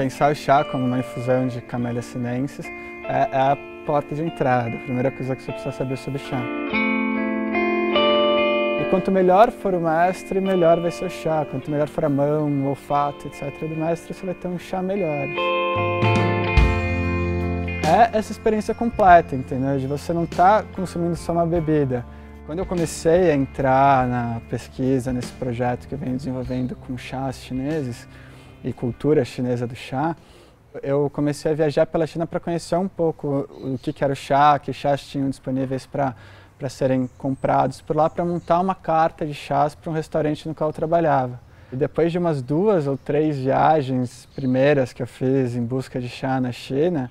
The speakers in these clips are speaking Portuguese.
pensar o chá como uma infusão de camélias sinensis é, é a porta de entrada, a primeira coisa que você precisa saber sobre chá. E quanto melhor for o mestre, melhor vai ser o chá. Quanto melhor for a mão, o olfato, etc. do mestre, você vai ter um chá melhor. É essa experiência completa, entendeu? De você não estar tá consumindo só uma bebida. Quando eu comecei a entrar na pesquisa, nesse projeto que eu venho desenvolvendo com chás chineses, e cultura chinesa do chá, eu comecei a viajar pela China para conhecer um pouco o que, era o chá, que chás tinham disponíveis para para serem comprados por lá para montar uma carta de chás para um restaurante no qual eu trabalhava. E depois de umas duas ou três viagens primeiras que eu fiz em busca de chá na China,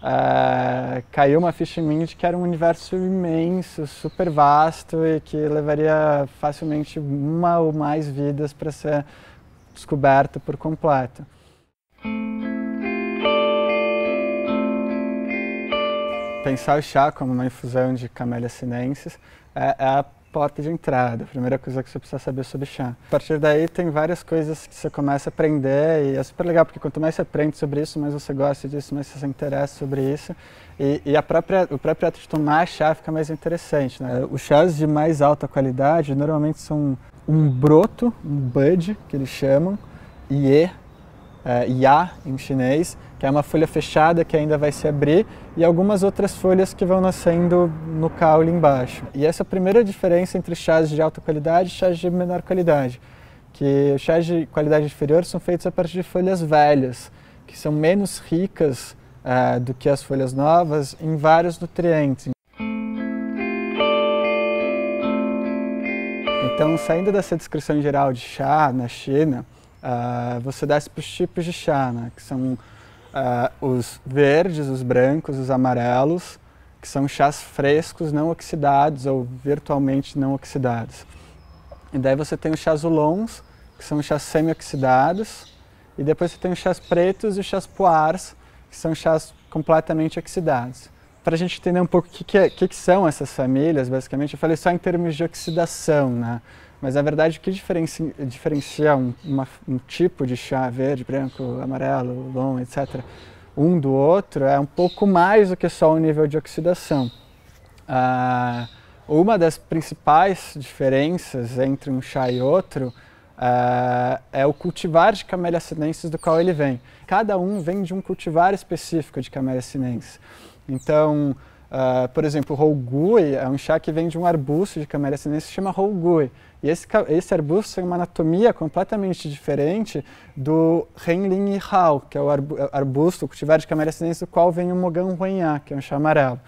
uh, caiu uma ficha em mim de que era um universo imenso, super vasto e que levaria facilmente uma ou mais vidas para ser descoberta por completo. Pensar o chá como uma infusão de camélia sinensis é, é a porta de entrada, a primeira coisa que você precisa saber sobre chá. A partir daí tem várias coisas que você começa a aprender e é super legal, porque quanto mais você aprende sobre isso, mais você gosta disso, mais você se interessa sobre isso. E, e a própria, o próprio ato de tomar chá fica mais interessante. Né? Os chás de mais alta qualidade normalmente são um broto, um bud, que eles chamam, iê, é, ya em chinês, que é uma folha fechada que ainda vai se abrir, e algumas outras folhas que vão nascendo no caule embaixo. E essa é a primeira diferença entre chás de alta qualidade e chás de menor qualidade, que chás de qualidade inferior são feitos a partir de folhas velhas, que são menos ricas uh, do que as folhas novas em vários nutrientes. Então, saindo dessa descrição geral de chá na China, uh, você desce para os tipos de chá, né, que são uh, os verdes, os brancos, os amarelos, que são chás frescos não oxidados ou virtualmente não oxidados. E daí você tem os chás oolongs, que são chás semi-oxidados, e depois você tem os chás pretos e os chás poirs, que são chás completamente oxidados. Para a gente entender um pouco o que, que, é, que, que, são essas famílias, basicamente, eu falei só em termos de oxidação, né? Mas a verdade é que diferencia, diferencia um, uma, um tipo de chá verde, branco, amarelo, long, etc., um do outro é um pouco mais do que só o nível de oxidação. Ah, uma das principais diferenças entre um chá e outro ah, é o cultivar de camélia sinensis do qual ele vem. Cada um vem de um cultivar específico de camélia sinensis. Então, Uh, por exemplo, Holgui é um chá que vem de um arbusto de Camélia sinensis que se chama Holgui. E esse, esse arbusto tem uma anatomia completamente diferente do Renlin Hao, que é o é, arbusto cultivar de Camélia sinensis, do qual vem o Mogan Huanhá, que é um chá amarelo.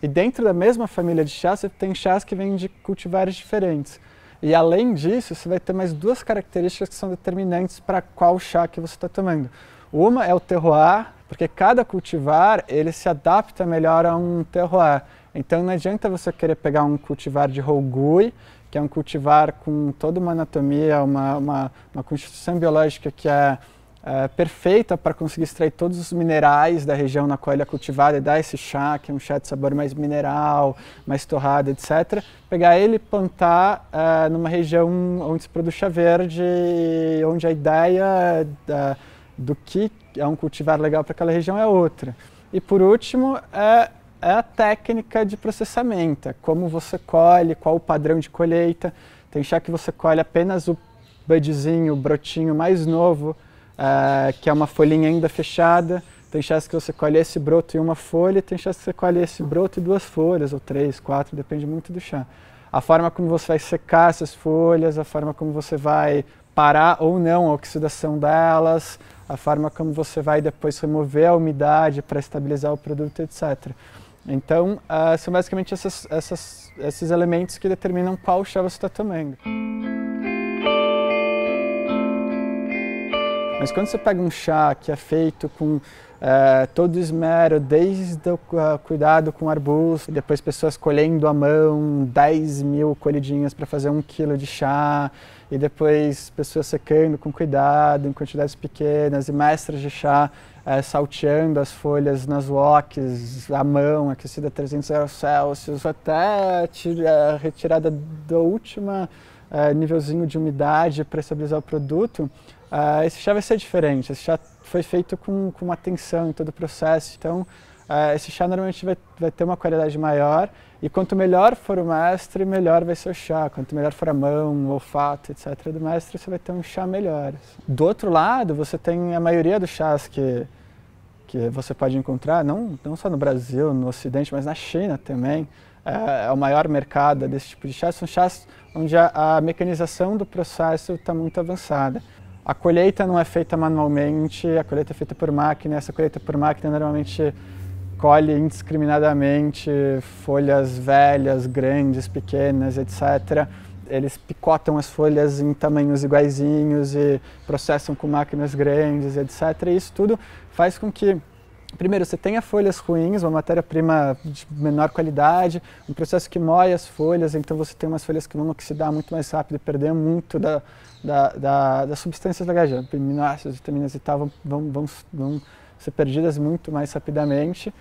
E dentro da mesma família de chás, você tem chás que vêm de cultivares diferentes. E além disso, você vai ter mais duas características que são determinantes para qual chá que você está tomando. Uma é o terroir porque cada cultivar ele se adapta melhor a um terroir. Então não adianta você querer pegar um cultivar de Rougui, que é um cultivar com toda uma anatomia, uma, uma, uma constituição biológica que é, é perfeita para conseguir extrair todos os minerais da região na qual ele é cultivado e dar esse chá, que é um chá de sabor mais mineral, mais torrado, etc. Pegar ele e plantar é, numa região onde se produz chá verde, onde a ideia é da do que é um cultivar legal para aquela região é outra. E por último, é, é a técnica de processamento, é como você colhe, qual o padrão de colheita. Tem chá que você colhe apenas o budzinho, o brotinho mais novo, é, que é uma folhinha ainda fechada. Tem chás que você colhe esse broto e uma folha, tem chás que você colhe esse broto e duas folhas, ou três, quatro, depende muito do chá. A forma como você vai secar essas folhas, a forma como você vai parar ou não a oxidação delas, a forma como você vai depois remover a umidade para estabilizar o produto, etc. Então, uh, são basicamente essas, essas, esses elementos que determinam qual chá você está tomando. Mas quando você pega um chá que é feito com é, todo esmero, desde o ah, cuidado com o arbusto, depois pessoas colhendo à mão 10 mil colhidinhas para fazer um quilo de chá, e depois pessoas secando com cuidado, em quantidades pequenas, e mestres de chá é, salteando as folhas nas woks, à mão, aquecida a 300 graus Celsius, até a é, retirada do último é, nívelzinho de umidade para estabilizar o produto, uh, esse chá vai ser diferente, esse chá foi feito com, com uma atenção em todo o processo, então uh, esse chá normalmente vai, vai ter uma qualidade maior e quanto melhor for o mestre, melhor vai ser o chá. Quanto melhor for a mão, o olfato, etc. do mestre, você vai ter um chá melhor. Do outro lado, você tem a maioria dos chás que, que você pode encontrar, não, não só no Brasil, no Ocidente, mas na China também. É, é o maior mercado desse tipo de chá. São chás onde a, a mecanização do processo está muito avançada. A colheita não é feita manualmente, a colheita é feita por máquina. Essa colheita por máquina normalmente colhe indiscriminadamente folhas velhas, grandes, pequenas, etc. Eles picotam as folhas em tamanhos iguaizinhos e processam com máquinas grandes, etc. E isso tudo faz com que primeiro, você tem as folhas ruins, uma matéria-prima de menor qualidade, um processo que moe as folhas, então você tem umas folhas que vão oxidar muito mais rápido e perder muito da, da, da, das substâncias da gaja, aminoácidos, vitaminas e tal, vão, vão, vão, vão ser perdidas muito mais rapidamente.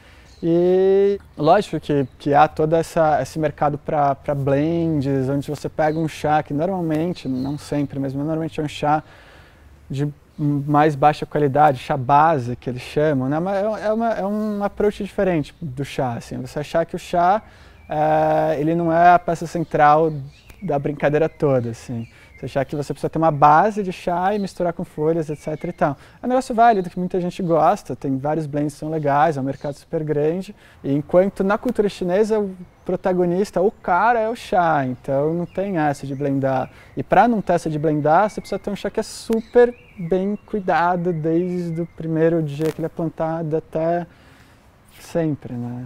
E lógico que, que há todo essa, esse mercado para blends, onde você pega um chá que normalmente, não sempre, mas normalmente é um chá de mais baixa qualidade, chá base que eles chamam, né? É, é, uma, é um approach diferente do chá. Assim. Você achar que o chá é, ele não é a peça central da brincadeira toda. Assim. Você chá que você precisa ter uma base de chá e misturar com folhas, etc e tal. É um negócio válido, que muita gente gosta, tem vários blends que são legais, é um mercado super grande. E enquanto na cultura chinesa o protagonista, o cara é o chá, então não tem essa de blendar. E para não ter essa de blendar, você precisa ter um chá que é super bem cuidado desde o primeiro dia que ele é plantado até sempre, né?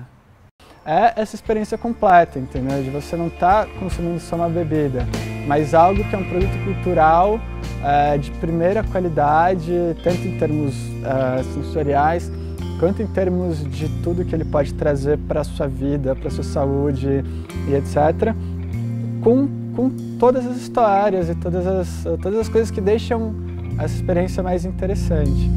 É essa experiência completa, entendeu? De você não estar tá consumindo só uma bebida mas algo que é um produto cultural eh, de primeira qualidade, tanto em termos eh, sensoriais, quanto em termos de tudo que ele pode trazer para a sua vida, para a sua saúde e etc. Com, com todas as histórias e todas as, todas as coisas que deixam essa experiência mais interessante.